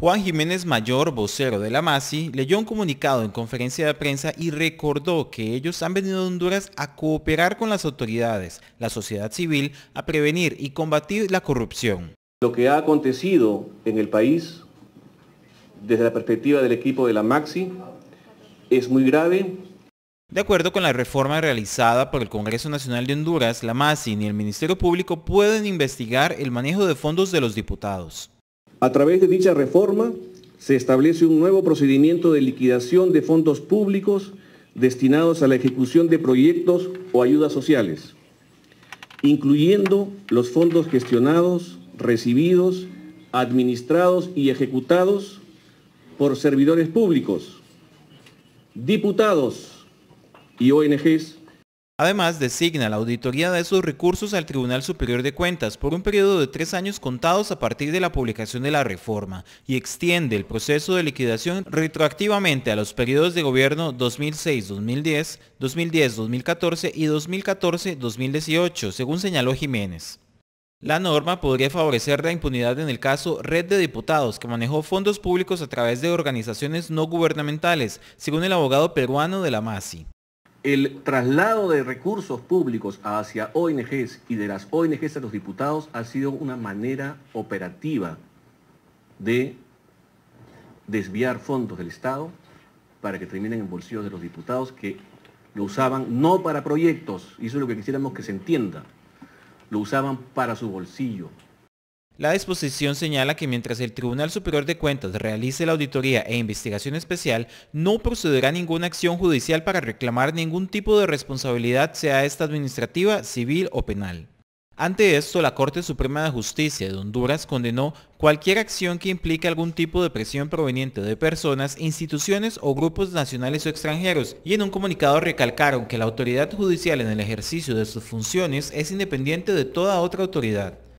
Juan Jiménez Mayor, vocero de la MASI, leyó un comunicado en conferencia de prensa y recordó que ellos han venido a Honduras a cooperar con las autoridades, la sociedad civil, a prevenir y combatir la corrupción. Lo que ha acontecido en el país, desde la perspectiva del equipo de la MAXI, es muy grave de acuerdo con la reforma realizada por el Congreso Nacional de Honduras, la MASI ni el Ministerio Público pueden investigar el manejo de fondos de los diputados. A través de dicha reforma se establece un nuevo procedimiento de liquidación de fondos públicos destinados a la ejecución de proyectos o ayudas sociales, incluyendo los fondos gestionados, recibidos, administrados y ejecutados por servidores públicos, diputados y ONGs Además, designa la auditoría de esos recursos al Tribunal Superior de Cuentas por un periodo de tres años contados a partir de la publicación de la reforma y extiende el proceso de liquidación retroactivamente a los periodos de gobierno 2006-2010, 2010-2014 y 2014-2018, según señaló Jiménez. La norma podría favorecer la impunidad en el caso Red de Diputados, que manejó fondos públicos a través de organizaciones no gubernamentales, según el abogado peruano de la MASI. El traslado de recursos públicos hacia ONGs y de las ONGs a los diputados ha sido una manera operativa de desviar fondos del Estado para que terminen en bolsillos de los diputados que lo usaban no para proyectos, y eso es lo que quisiéramos que se entienda, lo usaban para su bolsillo, la disposición señala que mientras el Tribunal Superior de Cuentas realice la auditoría e investigación especial, no procederá ninguna acción judicial para reclamar ningún tipo de responsabilidad, sea esta administrativa, civil o penal. Ante esto, la Corte Suprema de Justicia de Honduras condenó cualquier acción que implique algún tipo de presión proveniente de personas, instituciones o grupos nacionales o extranjeros y en un comunicado recalcaron que la autoridad judicial en el ejercicio de sus funciones es independiente de toda otra autoridad.